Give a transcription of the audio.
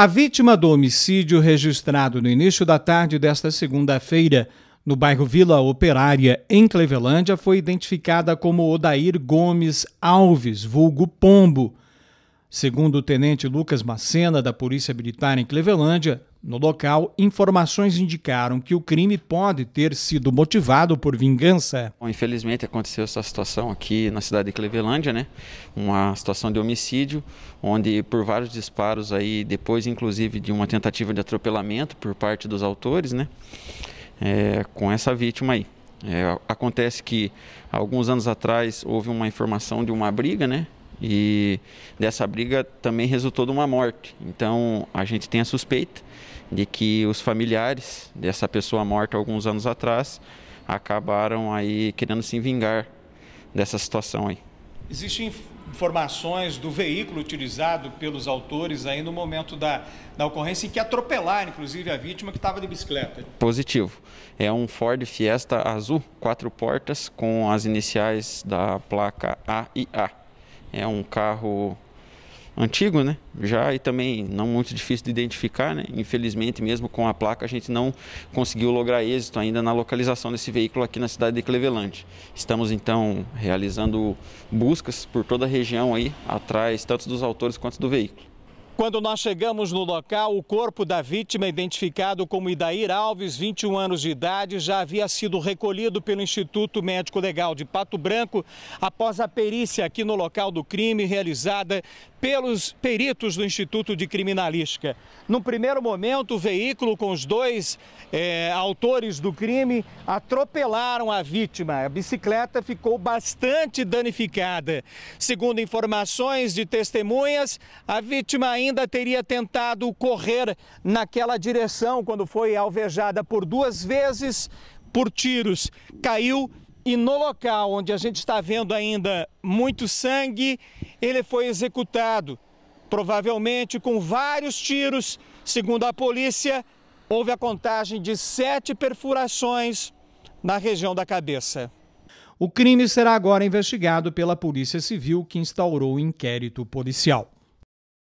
A vítima do homicídio registrado no início da tarde desta segunda-feira, no bairro Vila Operária, em Clevelândia, foi identificada como Odair Gomes Alves, vulgo Pombo, Segundo o tenente Lucas Macena, da Polícia Militar em Clevelândia, no local, informações indicaram que o crime pode ter sido motivado por vingança. Bom, infelizmente aconteceu essa situação aqui na cidade de Clevelândia, né? Uma situação de homicídio, onde por vários disparos aí, depois inclusive de uma tentativa de atropelamento por parte dos autores, né? É, com essa vítima aí. É, acontece que alguns anos atrás houve uma informação de uma briga, né? E dessa briga também resultou de uma morte. Então a gente tem a suspeita de que os familiares dessa pessoa morta alguns anos atrás acabaram aí querendo se vingar dessa situação aí. Existem informações do veículo utilizado pelos autores aí no momento da, da ocorrência e que atropelaram, inclusive, a vítima que estava de bicicleta. Positivo. É um Ford Fiesta azul, quatro portas, com as iniciais da placa A e A. É um carro antigo, né? Já e também não muito difícil de identificar, né? Infelizmente, mesmo com a placa, a gente não conseguiu lograr êxito ainda na localização desse veículo aqui na cidade de Cleveland. Estamos então realizando buscas por toda a região aí, atrás tanto dos autores quanto do veículo. Quando nós chegamos no local, o corpo da vítima, identificado como Idair Alves, 21 anos de idade, já havia sido recolhido pelo Instituto Médico Legal de Pato Branco após a perícia aqui no local do crime realizada pelos peritos do Instituto de Criminalística. No primeiro momento, o veículo com os dois é, autores do crime atropelaram a vítima. A bicicleta ficou bastante danificada. Segundo informações de testemunhas, a vítima ainda teria tentado correr naquela direção quando foi alvejada por duas vezes por tiros. Caiu e no local onde a gente está vendo ainda muito sangue ele foi executado, provavelmente com vários tiros. Segundo a polícia, houve a contagem de sete perfurações na região da cabeça. O crime será agora investigado pela Polícia Civil, que instaurou o um inquérito policial.